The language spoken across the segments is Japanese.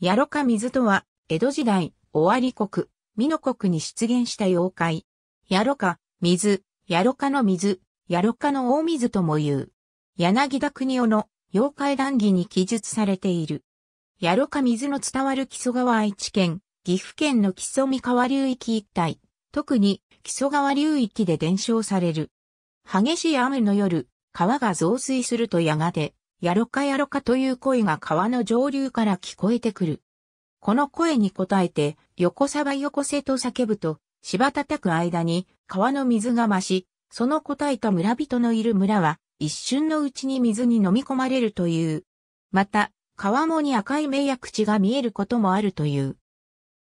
ヤロカ水とは、江戸時代、尾張国、美濃国に出現した妖怪。ヤロカ、水、ヤロカの水、ヤロカの大水とも言う。柳田国夫の妖怪談義に記述されている。ヤロカ水の伝わる木曽川愛知県、岐阜県の木曽三河流域一帯、特に木曽川流域で伝承される。激しい雨の夜、川が増水するとやがてやろかやろかという声が川の上流から聞こえてくる。この声に応えて、横さば横瀬と叫ぶと、芝叩く間に川の水が増し、その答えた村人のいる村は、一瞬のうちに水に飲み込まれるという。また、川面に赤い目や口が見えることもあるという。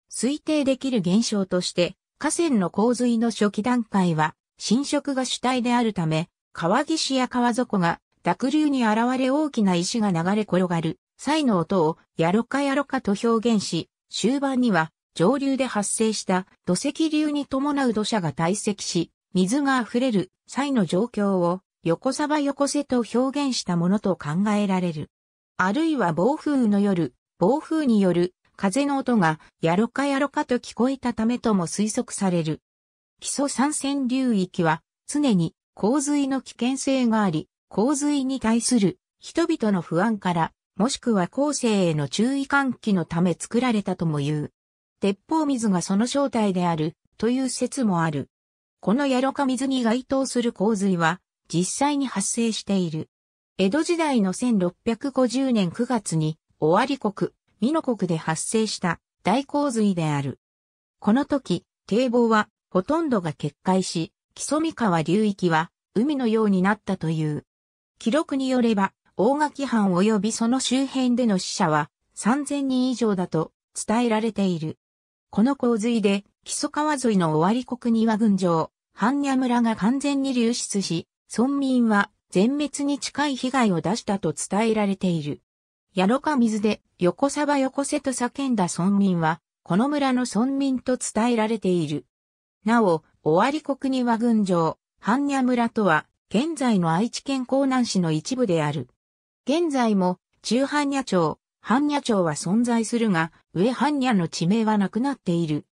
推定できる現象として、河川の洪水の初期段階は、浸食が主体であるため、川岸や川底が濁流に現れ大きな石が流れ転がる際の音をやろかやろかと表現し、終盤には上流で発生した土石流に伴う土砂が堆積し、水が溢れる際の状況を横さば横瀬と表現したものと考えられる。あるいは暴風雨の夜、暴風による風の音がやろかやろかと聞こえたためとも推測される。基礎三線流域は常に洪水の危険性があり、洪水に対する人々の不安から、もしくは後世への注意喚起のため作られたとも言う。鉄砲水がその正体であるという説もある。このやろか水に該当する洪水は実際に発生している。江戸時代の1650年9月に尾張国、美濃国で発生した大洪水である。この時、堤防はほとんどが決壊し、木曽三河流域は海のようになったという。記録によれば、大垣藩及びその周辺での死者は3000人以上だと伝えられている。この洪水で、木曽川沿いの尾張国庭群城、半夜村が完全に流出し、村民は全滅に近い被害を出したと伝えられている。やろか水で横さば横せと叫んだ村民は、この村の村民と伝えられている。なお、尾張国庭群城、半夜村とは、現在の愛知県江南市の一部である。現在も、中半夜町、半夜町は存在するが、上半夜の地名はなくなっている。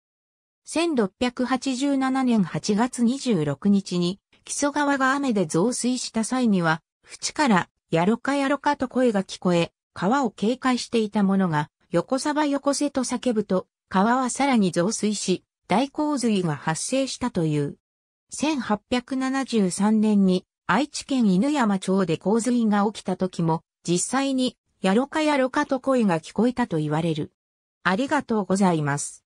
1687年8月26日に、木曽川が雨で増水した際には、淵から、やろかやろかと声が聞こえ、川を警戒していた者が、横さば横瀬と叫ぶと、川はさらに増水し、大洪水が発生したという。1873年に愛知県犬山町で洪水が起きた時も、実際に、やろかやろかと声が聞こえたと言われる。ありがとうございます。